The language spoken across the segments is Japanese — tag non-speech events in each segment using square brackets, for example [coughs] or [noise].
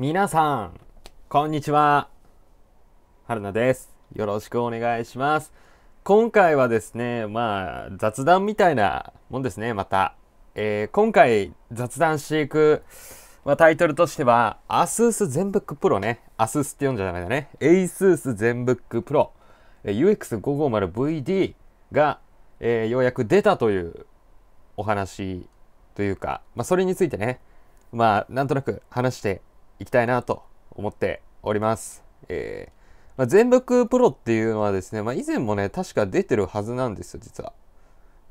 皆さん、こんにちは。はるなです。よろしくお願いします。今回はですね、まあ、雑談みたいなもんですね、また。えー、今回雑談していく、まあ、タイトルとしては、アスース全ブックプロね。アスースって読んじゃダメだね。エイスース全ブックプロ。UX550VD が、えー、ようやく出たというお話というか、まあ、それについてね、まあ、なんとなく話していきたいなと思っております。えー、まあ、全力プロっていうのはですね、まあ、以前もね、確か出てるはずなんですよ、実は。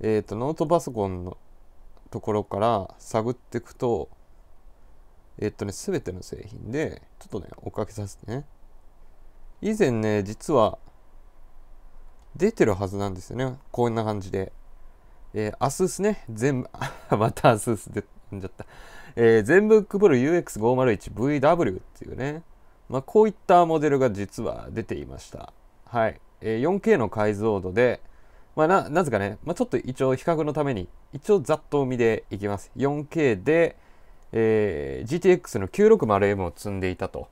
えっ、ー、と、ノートパソコンのところから探っていくと、えっ、ー、とね、すべての製品で、ちょっとね、おかけさせてね。以前ね、実は、出てるはずなんですよね。こんな感じで。えー、アスースね、全部 [laughs] また明日。ースでんじゃった。えー、全部くクる UX501VW っていうね、まあ、こういったモデルが実は出ていました。はい。えー、4K の解像度で、まあ、な、なぜかね、まあ、ちょっと一応比較のために、一応ざっと見でいきます。4K で、えー、GTX の 960M を積んでいたと。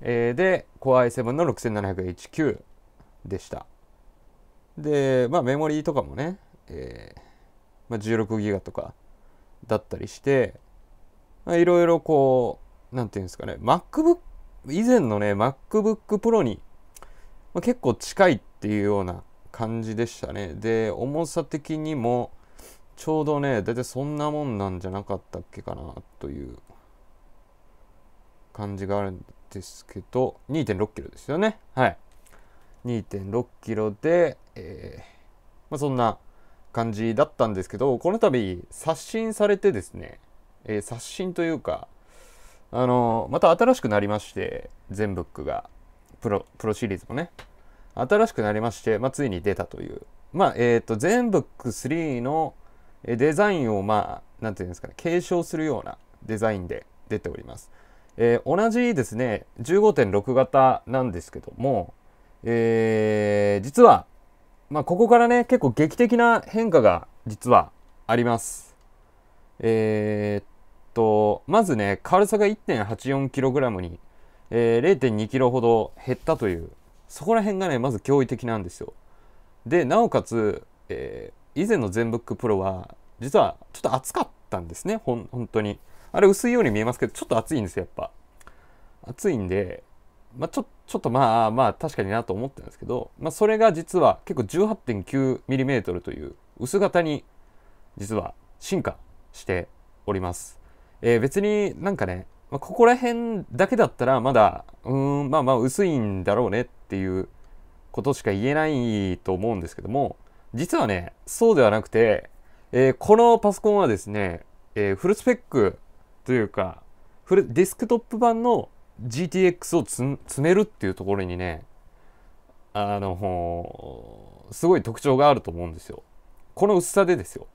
えー、で、Core i7 の 6700HQ でした。で、まあ、メモリーとかもね、えーまあ、16ギガとかだったりして、まあ、いろいろこう、何て言うんですかね、MacBook、以前のね、MacBook Pro に、まあ、結構近いっていうような感じでしたね。で、重さ的にも、ちょうどね、大体そんなもんなんじゃなかったっけかな、という感じがあるんですけど、2.6 k g ですよね。はい。2.6 k g で、えー、まあ、そんな感じだったんですけどこの度刷新されてですね、えー、刷新というかあのまた新しくなりまして全ブックがプロプロシリーズもね新しくなりまして、まあ、ついに出たというまあえっ、ー、と全ブック3のデザインをまあ何て言うんですかね継承するようなデザインで出ております、えー、同じですね15.6型なんですけども、えー、実はまあ、ここからね結構劇的な変化が実はあります。えー、っとまずね軽さが 1.84kg に、えー、0.2kg ほど減ったというそこら辺がねまず驚異的なんですよ。でなおかつ、えー、以前の全ブックプロは実はちょっと暑かったんですねほん本当に。あれ薄いように見えますけどちょっと暑いんですよやっぱ。暑いんで、まあ、ちょっと、ちょっとまあまあ確かになと思ってるんですけど、まあ、それが実は結構 18.9mm という薄型に実は進化しております。えー、別になんかね、まあ、ここら辺だけだったらまだうーんまあまあ薄いんだろうねっていうことしか言えないと思うんですけども実はねそうではなくて、えー、このパソコンはですね、えー、フルスペックというかフルディスクトップ版の GTX を積めるっていうところにね、あの、すごい特徴があると思うんですよ。この薄さでですよ。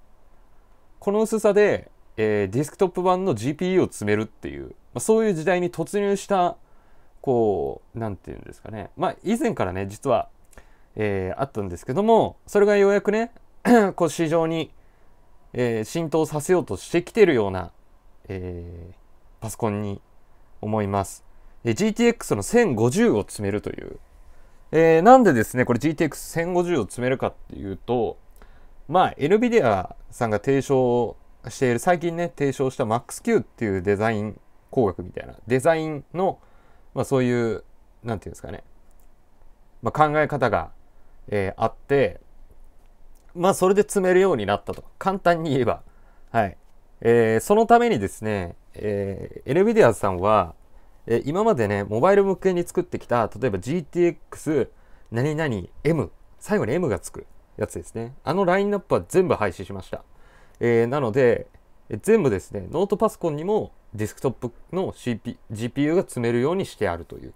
この薄さで、えー、ディスクトップ版の GPU を積めるっていう、まあ、そういう時代に突入した、こう、何て言うんですかね。まあ、以前からね、実は、えー、あったんですけども、それがようやくね、[clears throat] こう市場に、えー、浸透させようとしてきてるような、えー、パソコンに思います。GTX の1050を積めるという。えー、なんでですね、これ GTX1050 を積めるかっていうと、まあ、NVIDIA さんが提唱している、最近ね、提唱した MaxQ っていうデザイン工学みたいな、デザインの、まあそういう、なんていうんですかね、まあ、考え方が、えー、あって、まあそれで積めるようになったと。簡単に言えば。はい。えー、そのためにですね、えー、NVIDIA さんは、えー、今までね、モバイル向けに作ってきた、例えば GTX 何々 M、最後に M がつくやつですね。あのラインナップは全部廃止しました。えー、なので、えー、全部ですね、ノートパソコンにもディスクトップの、CP、GPU が積めるようにしてあるという、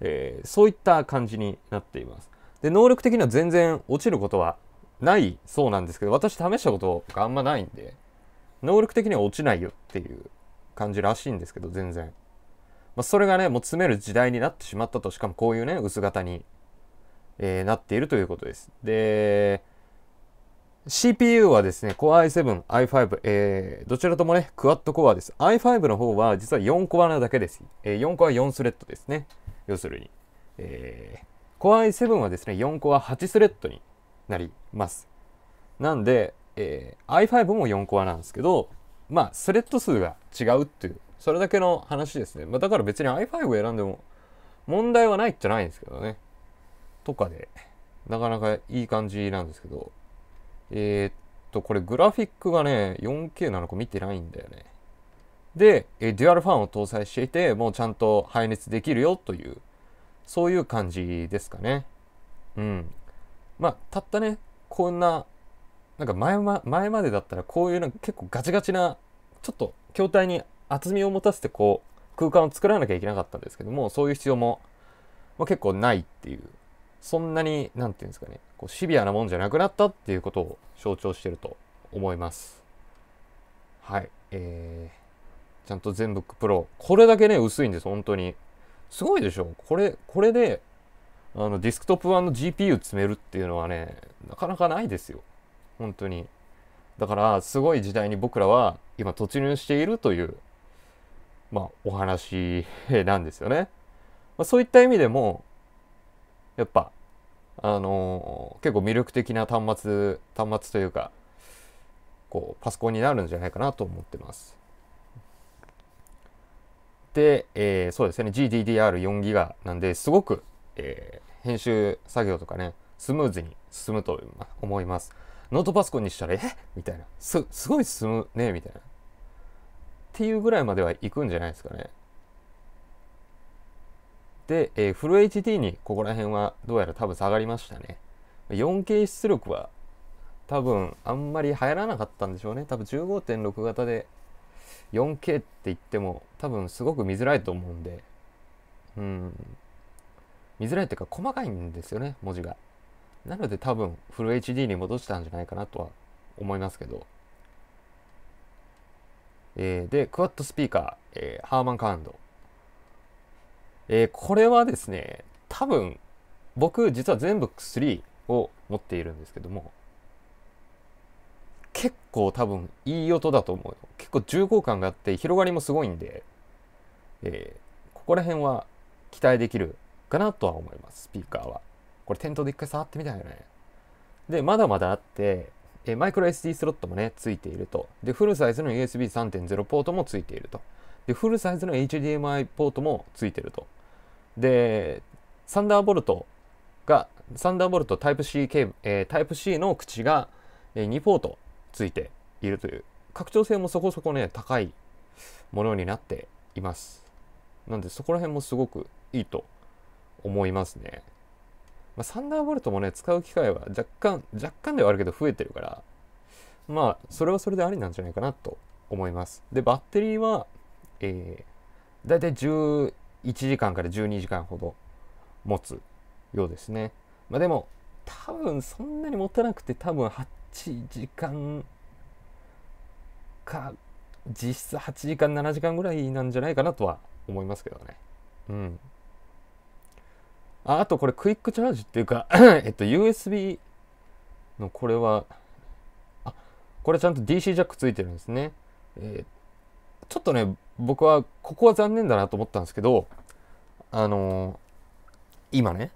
えそういった感じになっています。で、能力的には全然落ちることはないそうなんですけど、私試したことがあんまないんで、能力的には落ちないよっていう感じらしいんですけど、全然。まあ、それがねもう詰める時代になってしまったとしかもこういうね薄型に、えー、なっているということです。で CPU はですね、Core i7、i5、えー、どちらともね、クワッドコアです。i5 の方は実は4コアなだけです。えー、4コア4スレッドですね。要するに。えー、Core i7 はですね、4コア8スレッドになります。なんで、えー、i5 も4コアなんですけど、まあ、スレッド数が違うっていうそれだけの話ですね。まあ、だから別に i5 を選んでも問題はないちゃないんですけどね。とかで、なかなかいい感じなんですけど。えー、っと、これグラフィックがね、4K なのか見てないんだよね。で、えデュアルファンを搭載していて、もうちゃんと排熱できるよという、そういう感じですかね。うん。まあ、たったね、こんな、なんか前ま前までだったらこういうなんか結構ガチガチな、ちょっと筐体に厚みを持たせてこう空間を作らなきゃいけなかったんですけどもそういう必要も、まあ、結構ないっていうそんなに何て言うんですかねこうシビアなもんじゃなくなったっていうことを象徴してると思いますはいえー、ちゃんと全部プロこれだけね薄いんです本当にすごいでしょこれこれであのディスクトップ版の GPU 詰めるっていうのはねなかなかないですよ本当にだからすごい時代に僕らは今突入しているというまあ、お話 [laughs] なんですよね。まあ、そういった意味でもやっぱあのー、結構魅力的な端末端末というかこうパソコンになるんじゃないかなと思ってます。で、えー、そうですね GDDR4 ギガなんですごく、えー、編集作業とかねスムーズに進むと思います。ノートパソコンにしたらえみたいなすすごい進むねみたいなっていうぐらいまではいくんじゃないですかね。で、えー、フル HD にここら辺はどうやら多分下がりましたね。4K 出力は多分あんまり流行らなかったんでしょうね。多分15.6型で 4K って言っても多分すごく見づらいと思うんで。うん。見づらいっていうか細かいんですよね、文字が。なので多分フル HD に戻したんじゃないかなとは思いますけど。えー、で、クワッドスピーカー、えー、ハーマンカウンド。えー、これはですね、多分、僕、実は全部3を持っているんですけども、結構多分いい音だと思う。結構重厚感があって広がりもすごいんで、えー、ここら辺は期待できるかなとは思います、スピーカーは。これ店頭で一回触ってみたいよね。で、まだまだあって、えマイクロ SD スロットもね、ついていると。で、フルサイズの USB3.0 ポートもついていると。で、フルサイズの HDMI ポートもついてると。で、サンダーボルトが、サンダーボルトタイプ C ケーブ、えー、タイプ C の口が、えー、2ポートついているという、拡張性もそこそこね、高いものになっています。なんで、そこら辺もすごくいいと思いますね。まあ、サンダーボルトもね、使う機会は若干、若干ではあるけど増えてるから、まあ、それはそれでありなんじゃないかなと思います。で、バッテリーは、えー、だいたい11時間から12時間ほど持つようですね。まあでも、多分そんなに持たなくて多分8時間か、実質8時間7時間ぐらいなんじゃないかなとは思いますけどね。うん。ああとこれクイックチャージっていうか [coughs] えっと USB のこれは、あ、これちゃんと DC ジャックついてるんですね。えー、ちょっとね、僕はここは残念だなと思ったんですけど、あのー、今ね、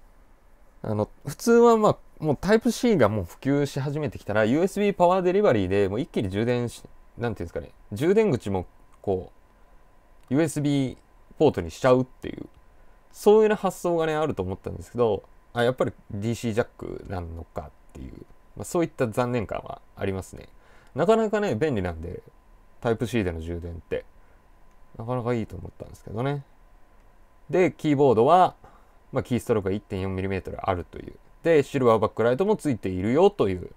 あの、普通はまあ、もうタイプ C がもう普及し始めてきたら、USB パワーデリバリーでもう一気に充電し、なんていうんですかね、充電口もこう、USB ポートにしちゃうっていうそういう発想がねあると思ったんですけどあやっぱり DC ジャックなのかっていう、まあ、そういった残念感はありますねなかなかね便利なんでタイプ C での充電ってなかなかいいと思ったんですけどねでキーボードは、まあ、キーストロークが 1.4mm あるというでシルバーバックライトもついているよという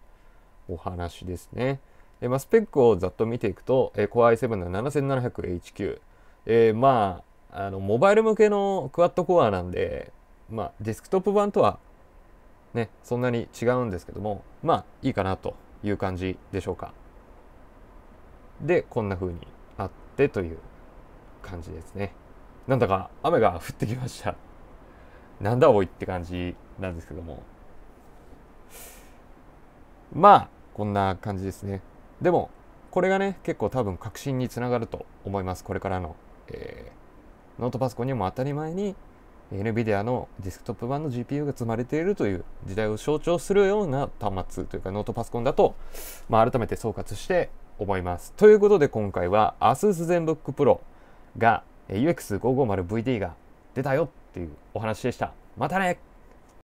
お話ですねで、まあ、スペックをざっと見ていくと、えー、Core i7 の 7700HQ、えー、まああの、モバイル向けのクワッドコアなんで、まあ、デスクトップ版とは、ね、そんなに違うんですけども、まあ、いいかなという感じでしょうか。で、こんな風にあってという感じですね。なんだか雨が降ってきました。なんだおいって感じなんですけども。まあ、こんな感じですね。でも、これがね、結構多分確信につながると思います。これからの、えーノートパソコンにも当たり前に NVIDIA のディスクトップ版の GPU が積まれているという時代を象徴するような端末というかノートパソコンだと、まあ、改めて総括して思います。ということで今回は ASUS ZenBook Pro が UX550VD が出たよっていうお話でした。またね